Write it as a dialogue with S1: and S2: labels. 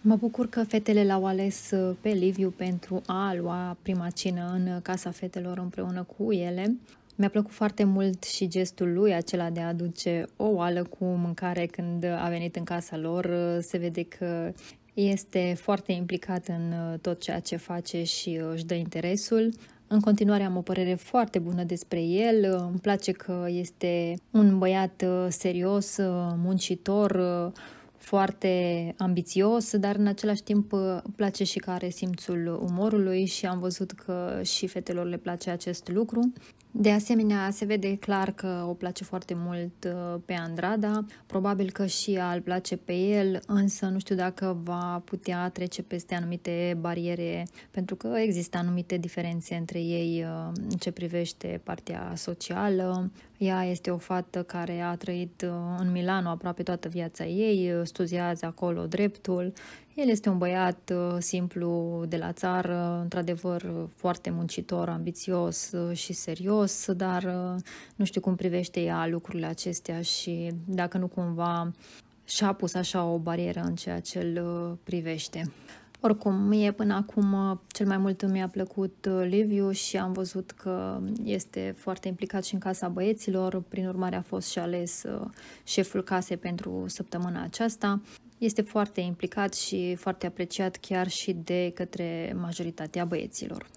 S1: Mă bucur că fetele l-au ales uh, pe Liviu pentru a lua prima cină în uh, Casa Fetelor împreună cu ele. Mi-a plăcut foarte mult și gestul lui acela de a aduce o oală cu mâncare când a venit în casa lor. Uh, se vede că este foarte implicat în tot ceea ce face și își dă interesul. În continuare am o părere foarte bună despre el. Îmi place că este un băiat serios, muncitor, foarte ambițios, dar în același timp uh, place și care simțul umorului și am văzut că și fetelor le place acest lucru. De asemenea, se vede clar că o place foarte mult uh, pe Andrada, probabil că și ea îl place pe el, însă nu știu dacă va putea trece peste anumite bariere, pentru că există anumite diferențe între ei uh, în ce privește partea socială. Ea este o fată care a trăit uh, în Milano aproape toată viața ei, studiază acolo dreptul el este un băiat uh, simplu de la țară, într-adevăr uh, foarte muncitor, ambițios uh, și serios, dar nu știu cum privește ea lucrurile acestea și dacă nu cumva și-a pus așa o barieră în ceea ce îl privește. Oricum, mie până acum cel mai mult mi-a plăcut Liviu și am văzut că este foarte implicat și în casa băieților, prin urmare a fost și ales șeful casei pentru săptămâna aceasta este foarte implicat și foarte apreciat chiar și de către majoritatea băieților.